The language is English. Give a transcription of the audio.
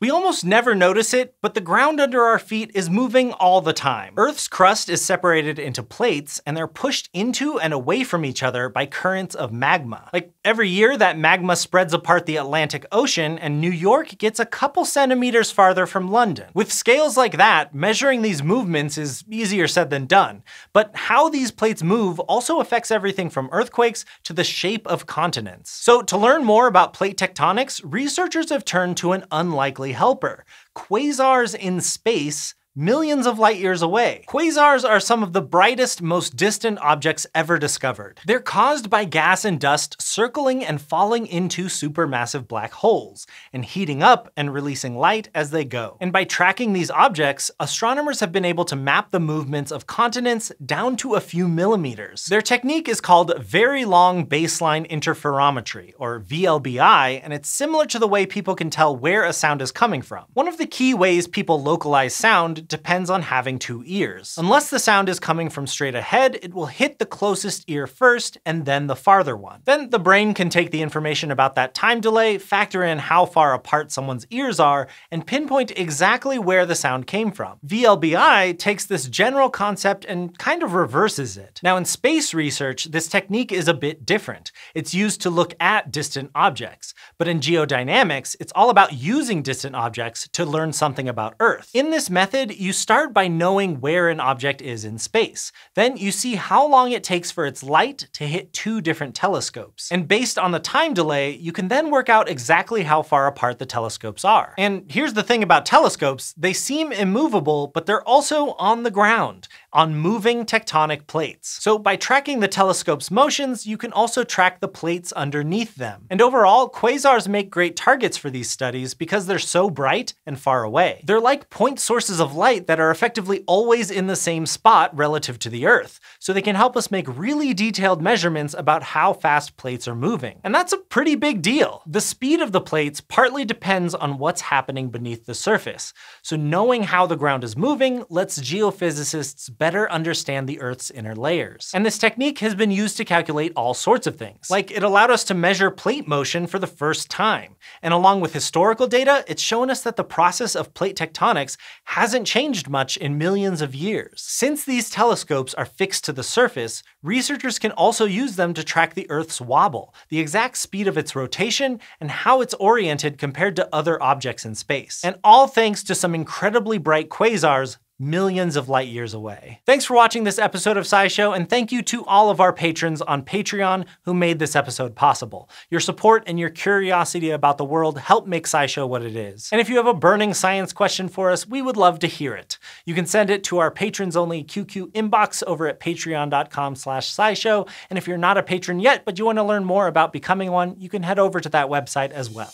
We almost never notice it, but the ground under our feet is moving all the time. Earth's crust is separated into plates, and they're pushed into and away from each other by currents of magma. Like, every year that magma spreads apart the Atlantic Ocean, and New York gets a couple centimeters farther from London. With scales like that, measuring these movements is easier said than done. But how these plates move also affects everything from earthquakes to the shape of continents. So to learn more about plate tectonics, researchers have turned to an unlikely helper, Quasars in Space, millions of light years away. Quasars are some of the brightest, most distant objects ever discovered. They're caused by gas and dust circling and falling into supermassive black holes, and heating up and releasing light as they go. And by tracking these objects, astronomers have been able to map the movements of continents down to a few millimeters. Their technique is called Very Long Baseline Interferometry, or VLBI, and it's similar to the way people can tell where a sound is coming from. One of the key ways people localize sound depends on having two ears. Unless the sound is coming from straight ahead, it will hit the closest ear first and then the farther one. Then the brain can take the information about that time delay, factor in how far apart someone's ears are, and pinpoint exactly where the sound came from. VLBI takes this general concept and kind of reverses it. Now in space research, this technique is a bit different. It's used to look at distant objects, but in geodynamics, it's all about using distant objects to learn something about Earth. In this method, you start by knowing where an object is in space. Then you see how long it takes for its light to hit two different telescopes. And based on the time delay, you can then work out exactly how far apart the telescopes are. And here's the thing about telescopes, they seem immovable, but they're also on the ground, on moving tectonic plates. So by tracking the telescope's motions, you can also track the plates underneath them. And overall, quasars make great targets for these studies because they're so bright and far away. They're like point sources of light that are effectively always in the same spot relative to the Earth, so they can help us make really detailed measurements about how fast plates are moving. And that's a pretty big deal. The speed of the plates partly depends on what's happening beneath the surface, so knowing how the ground is moving lets geophysicists better understand the Earth's inner layers. And this technique has been used to calculate all sorts of things. Like, it allowed us to measure plate motion for the first time, and along with historical data, it's shown us that the process of plate tectonics hasn't changed much in millions of years. Since these telescopes are fixed to the surface, researchers can also use them to track the Earth's wobble, the exact speed of its rotation, and how it's oriented compared to other objects in space. And all thanks to some incredibly bright quasars millions of light years away. Thanks for watching this episode of SciShow, and thank you to all of our patrons on Patreon who made this episode possible. Your support and your curiosity about the world help make SciShow what it is. And if you have a burning science question for us, we would love to hear it. You can send it to our patrons-only QQ inbox over at patreon.com slash scishow, and if you're not a patron yet but you want to learn more about becoming one, you can head over to that website as well.